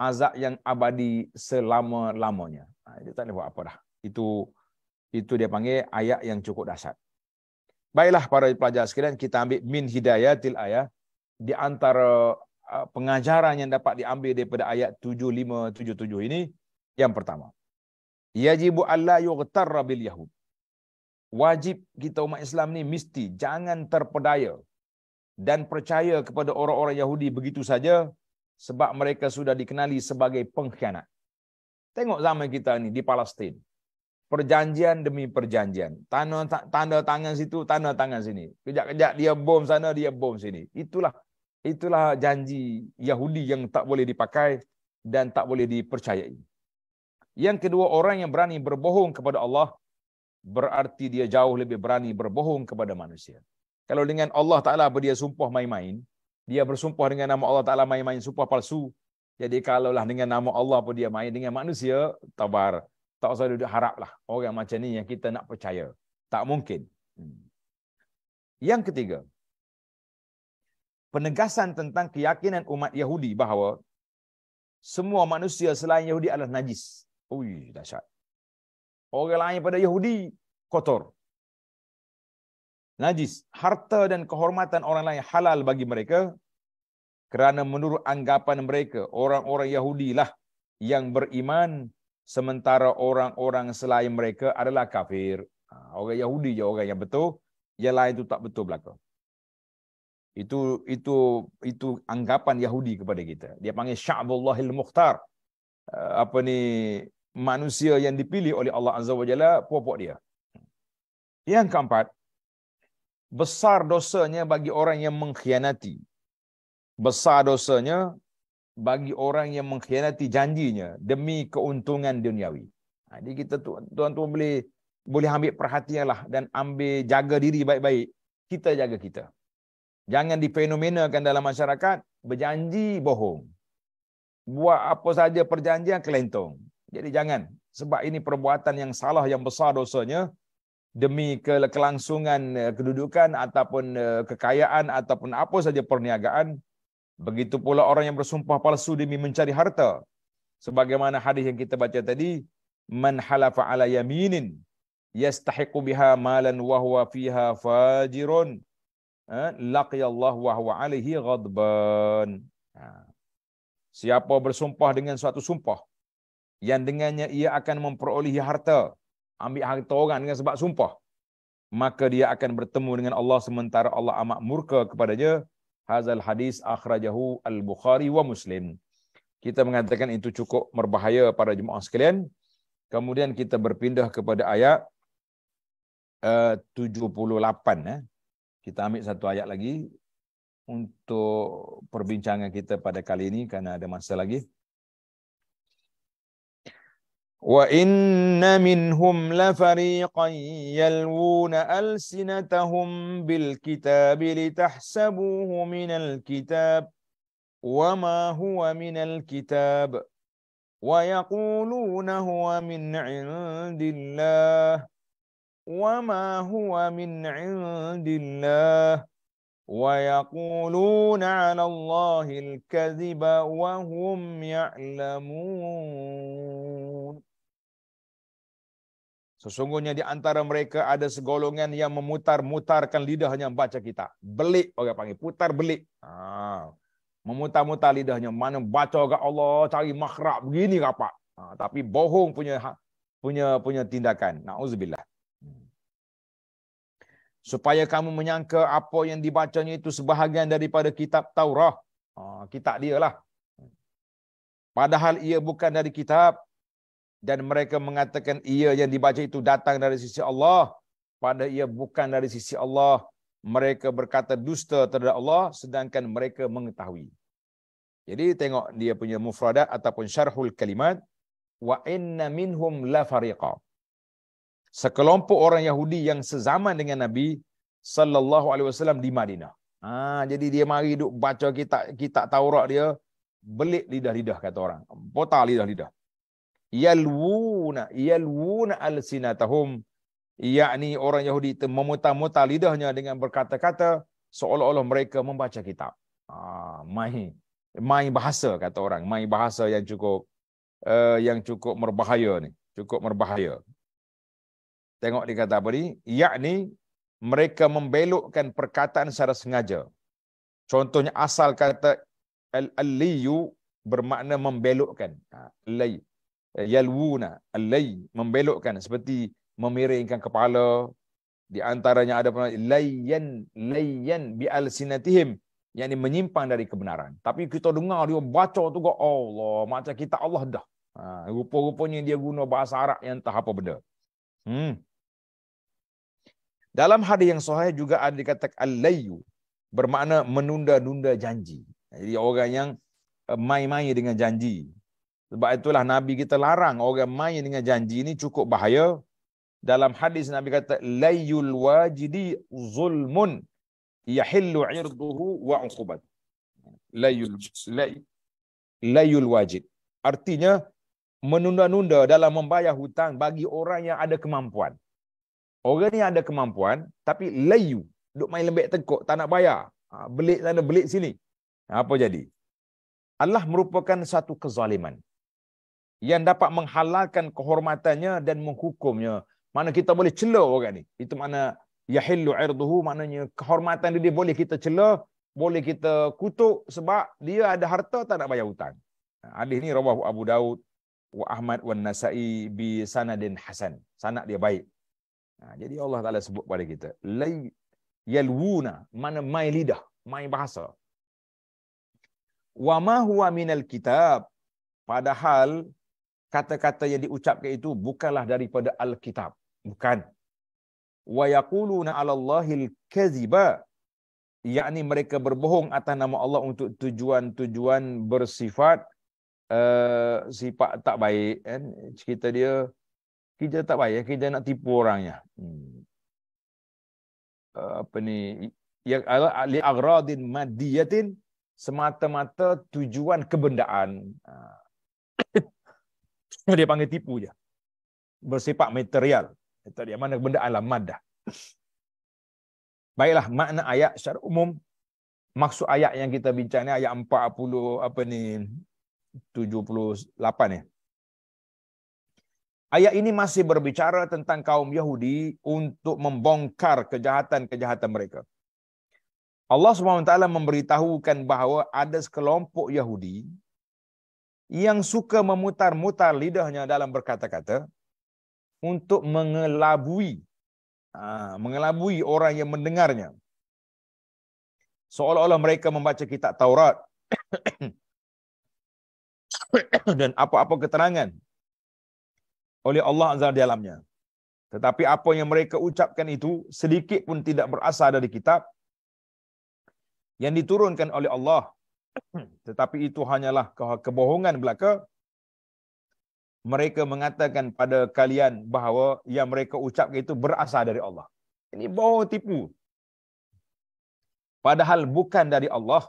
azab yang abadi selama-lamanya. Ha, itu tak boleh buat apa dah. Itu itu dia panggil ayat yang cukup dasar. Baiklah para pelajar sekalian, kita ambil min hidayatil ayat. Di antara Uh, pengajaran yang dapat diambil daripada ayat 7577 ini yang pertama yajibu alla yughtarra bil yahud wajib kita umat Islam ni mesti jangan terpedaya dan percaya kepada orang-orang Yahudi begitu saja sebab mereka sudah dikenali sebagai pengkhianat tengok zaman kita ni di Palestin perjanjian demi perjanjian tanda tanda tangan situ tanda tangan sini kejak-kejak dia bom sana dia bom sini itulah Itulah janji Yahudi yang tak boleh dipakai dan tak boleh dipercayai. Yang kedua, orang yang berani berbohong kepada Allah, berarti dia jauh lebih berani berbohong kepada manusia. Kalau dengan Allah Ta'ala dia sumpah main-main, dia bersumpah dengan nama Allah Ta'ala main-main, sumpah palsu. Jadi kalaulah dengan nama Allah apa dia main dengan manusia, tabar. Tak usah duduk haraplah orang macam ni yang kita nak percaya. Tak mungkin. Hmm. Yang ketiga, penegasan tentang keyakinan umat Yahudi bahawa semua manusia selain Yahudi adalah najis. Ui, dahsyat. Orang lain pada Yahudi, kotor. Najis. Harta dan kehormatan orang lain halal bagi mereka kerana menurut anggapan mereka, orang-orang Yahudi lah yang beriman sementara orang-orang selain mereka adalah kafir. Ha, orang Yahudi je orang yang betul. Yang lain itu tak betul belakang. Itu itu itu anggapan Yahudi kepada kita. Dia panggil Sya'bullahil Mukhtar. Eh, apa ni manusia yang dipilih oleh Allah Azza wa Jalla puak dia. Yang keempat, besar dosanya bagi orang yang mengkhianati. Besar dosanya bagi orang yang mengkhianati janjinya demi keuntungan duniawi. Ha, jadi kita tuan-tuan boleh boleh ambil perhatianlah dan ambil jaga diri baik-baik. Kita jaga kita. Jangan difenomenakan dalam masyarakat. Berjanji, bohong. Buat apa saja perjanjian, kelentong. Jadi jangan. Sebab ini perbuatan yang salah, yang besar dosanya. Demi kelangsungan eh, kedudukan ataupun eh, kekayaan ataupun apa saja perniagaan. Begitu pula orang yang bersumpah palsu demi mencari harta. Sebagaimana hadis yang kita baca tadi. Man halafa ala yaminin yastahiqu biha malan wa fiha fajirun. Eh, laqiyallahu wa huwa alaihi ghadban. Ha. Siapa bersumpah dengan suatu sumpah yang dengannya ia akan memperolehi harta, ambil harta orang dengan sebab sumpah, maka dia akan bertemu dengan Allah sementara Allah amat murka kepadanya. Hazal hadis akhrajahu al-Bukhari wa Muslim. Kita mengatakan itu cukup berbahaya para jemaah sekalian. Kemudian kita berpindah kepada ayat 78 eh kita ambil satu ayat lagi untuk perbincangan kita pada kali ini kerana ada masa lagi. Wa inna minhum la fariqan yalwuna alsinatahum bil kitab litahsabuhu min al kitab wa ma huwa min al kitab wa yaquluna huwa min 'indillah وما هو من عند الله ويقولون على الله الكذب وهم يعلمون Sesungguhnya di antara mereka ada segolongan yang memutar-mutarkan lidahnya baca kita. Belik orang panggil. Putar belik. Ha. Memutar-mutar lidahnya. Mana baca orang Allah cari makhrak begini rapat. Ha. Tapi bohong punya ha, punya punya tindakan. Na'udzubillah supaya kamu menyangka apa yang dibacanya itu sebahagian daripada kitab Taurah. Ha, kitab dia lah. Padahal ia bukan dari kitab dan mereka mengatakan ia yang dibaca itu datang dari sisi Allah. Pada ia bukan dari sisi Allah. Mereka berkata dusta terhadap Allah sedangkan mereka mengetahui. Jadi tengok dia punya mufradat ataupun syarhul kalimat. Wa inna minhum la fariqah sekelompok orang Yahudi yang sezaman dengan Nabi sallallahu alaihi wasallam di Madinah. Ha, jadi dia mari duk baca kitab kitab Taurat dia belit lidah-lidah kata orang. Potal lidah-lidah. Yalwuna yalwuna alsinatahum yakni orang Yahudi itu memutar-mutar lidahnya dengan berkata-kata seolah-olah mereka membaca kitab. Ha, main main bahasa kata orang, main bahasa yang cukup uh, yang cukup berbahaya ni, cukup berbahaya. Tengok dia kata apa ni? Yakni mereka membelokkan perkataan secara sengaja. Contohnya asal kata al-liyu bermakna membelokkan. Ha, Lay. Eh, yalwuna. Lay. Membelokkan. Seperti memiringkan kepala. Di antaranya ada pun. Layyan. bi al sinatihim. Yang ini menyimpang dari kebenaran. Tapi kita dengar dia baca tu. Oh Allah. Macam kita Allah dah. Ha, rupa-rupanya dia guna bahasa Arab yang tak apa benda. Hmm. Dalam hadis yang sahih juga ada dikatakan al-layyu bermakna menunda-nunda janji. Jadi orang yang eh, main-main dengan janji. Sebab itulah Nabi kita larang orang main dengan janji ini cukup bahaya. Dalam hadis Nabi kata layyul wajidi zulmun yahillu 'irduhu wa 'uqubat. Layyul lay, layyul wajid. Artinya menunda-nunda dalam membayar hutang bagi orang yang ada kemampuan. Orang ni ada kemampuan tapi layu, duk main lembek tekuk tak nak bayar. Ha, belik sana belik sini. Ha, apa jadi? Allah merupakan satu kezaliman yang dapat menghalalkan kehormatannya dan menghukumnya. Mana kita boleh celah orang ni? Itu makna yahillu irduhu maknanya kehormatan dia boleh kita celah, boleh kita kutuk sebab dia ada harta tak nak bayar hutang. Ha, hadis ni rawahu Abu Daud wa Ahmad wa Nasa'i bi sanadin hasan. Sanad dia baik. Ha, jadi Allah Taala sebut pada kita la yalwuna mana mai lidah mai bahasa wa ma huwa minal kitab padahal kata-kata yang diucapkan itu bukanlah daripada alkitab bukan wa yaquluna 'ala Allahi al-kadhiba yakni mereka berbohong atas nama Allah untuk tujuan-tujuan bersifat uh, sifat tak baik kan cerita dia kita tak payah kita nak tipu orangnya. Hmm. Eh, apa ni? Ya ala li aghradin madiyatin semata-mata tujuan kebendaan. Ah. [COUGHS] Dia panggil tipu je. Bersifat material. Itu dia mana benda alam madah. Baiklah makna ayat secara umum maksud ayat yang kita bincang ni ayat 40 apa ni 78 ni. Ya. Ayat ini masih berbicara tentang kaum Yahudi untuk membongkar kejahatan-kejahatan mereka. Allah SWT memberitahukan bahawa ada sekelompok Yahudi yang suka memutar-mutar lidahnya dalam berkata-kata untuk mengelabui ha, mengelabui orang yang mendengarnya. Seolah-olah mereka membaca kitab Taurat [COUGHS] dan apa-apa keterangan oleh Allah Azza di dalamnya. Tetapi apa yang mereka ucapkan itu sedikit pun tidak berasal dari kitab yang diturunkan oleh Allah. [CLEARS THROAT] Tetapi itu hanyalah kebohongan belaka. Mereka mengatakan pada kalian bahawa yang mereka ucapkan itu berasal dari Allah. Ini bohong tipu. Padahal bukan dari Allah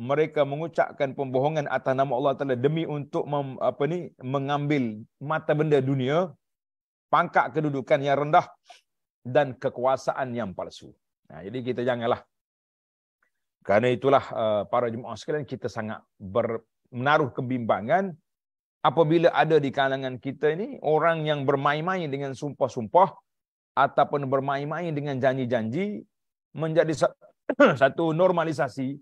mereka mengucapkan pembohongan atas nama Allah Taala demi untuk mem, apa ni mengambil mata benda dunia pangkat kedudukan yang rendah dan kekuasaan yang palsu. Nah, jadi kita janganlah. Karena itulah uh, para jemaah sekalian kita sangat ber, menaruh kebimbangan apabila ada di kalangan kita ini orang yang bermain-main dengan sumpah-sumpah ataupun bermain-main dengan janji-janji menjadi [CLEARS THROAT] satu normalisasi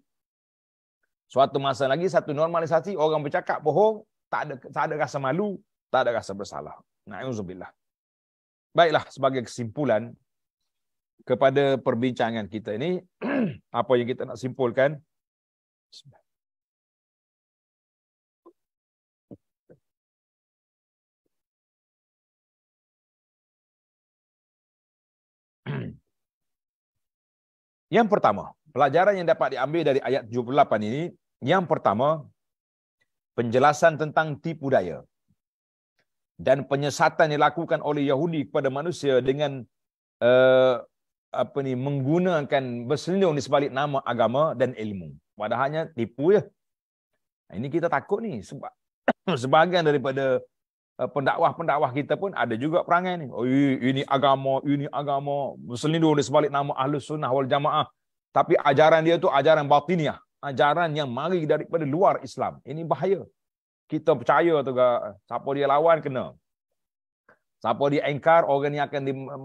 Suatu masa lagi satu normalisasi orang bercakap bohong, tak ada tak ada rasa malu, tak ada rasa bersalah. Nauzubillah. Baiklah sebagai kesimpulan kepada perbincangan kita ini, [CLEARS THROAT] apa yang kita nak simpulkan? [CLEARS THROAT] Yang pertama, Pelajaran yang dapat diambil dari ayat 78 ini, yang pertama, penjelasan tentang tipu daya dan penyesatan yang dilakukan oleh Yahudi kepada manusia dengan uh, apa ni menggunakan berselindung di sebalik nama agama dan ilmu. Padahalnya tipu ya. Ini kita takut ni sebab [COUGHS] sebahagian daripada eh, pendakwah-pendakwah kita pun ada juga perangai ni. Oh, ini agama, ini agama, berselindung di sebalik nama Ahlus Sunnah wal Jamaah. Tapi ajaran dia tu ajaran batiniah. Ajaran yang mari daripada luar Islam. Ini bahaya. Kita percaya tu ke, siapa dia lawan kena. Siapa dia engkar, orang ni akan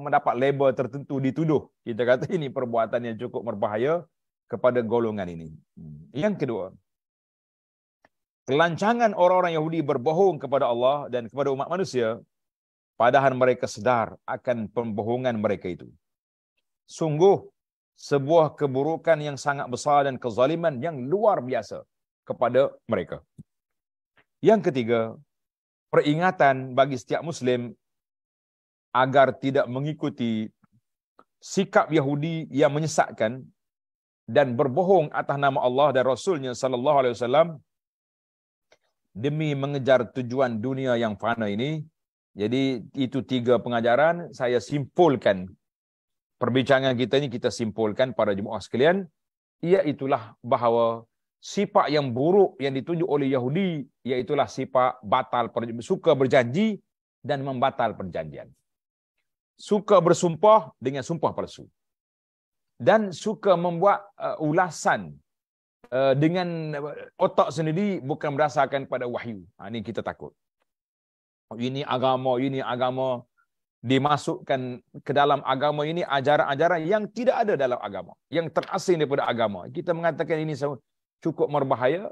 mendapat label tertentu dituduh. Kita kata ini perbuatan yang cukup berbahaya kepada golongan ini. Hmm. Yang kedua, kelancangan orang-orang Yahudi berbohong kepada Allah dan kepada umat manusia, padahal mereka sedar akan pembohongan mereka itu. Sungguh sebuah keburukan yang sangat besar dan kezaliman yang luar biasa kepada mereka. Yang ketiga, peringatan bagi setiap muslim agar tidak mengikuti sikap Yahudi yang menyesatkan dan berbohong atas nama Allah dan Rasulnya sallallahu alaihi wasallam demi mengejar tujuan dunia yang fana ini. Jadi itu tiga pengajaran saya simpulkan perbincangan kita ini kita simpulkan pada jemaah sekalian iaitulah bahawa sifat yang buruk yang ditunjuk oleh Yahudi iaitulah sifat batal suka berjanji dan membatal perjanjian. Suka bersumpah dengan sumpah palsu. Dan suka membuat uh, ulasan uh, dengan otak sendiri bukan berdasarkan pada wahyu. Ha, ini kita takut. Ini agama, ini agama dimasukkan ke dalam agama ini ajaran-ajaran yang tidak ada dalam agama, yang terasing daripada agama. Kita mengatakan ini cukup berbahaya.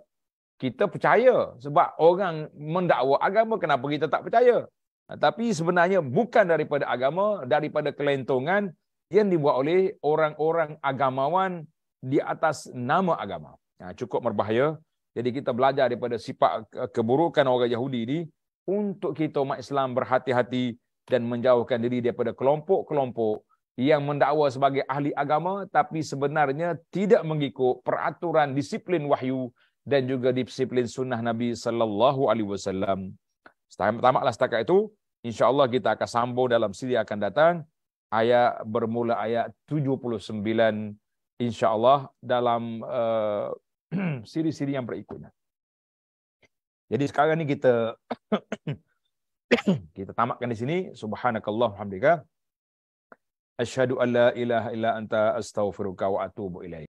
Kita percaya sebab orang mendakwa agama kenapa kita tak percaya? Tapi sebenarnya bukan daripada agama, daripada kelentongan yang dibuat oleh orang-orang agamawan di atas nama agama. cukup berbahaya. Jadi kita belajar daripada sifat keburukan orang Yahudi ini untuk kita umat Islam berhati-hati dan menjauhkan diri daripada kelompok-kelompok yang mendakwa sebagai ahli agama tapi sebenarnya tidak mengikut peraturan disiplin wahyu dan juga disiplin sunnah Nabi sallallahu alaihi wasallam. Tamatlah setakat itu, insya Allah kita akan sambung dalam siri akan datang ayat bermula ayat 79 Allah dalam uh, [CLEARS THROAT] siri-siri yang berikutnya. Jadi sekarang ni kita [COUGHS] kita tamatkan di sini. Subhanakallah, alhamdulillah. Asyhadu alla la ilaha illa anta astaghfiruka wa atubu ilaih.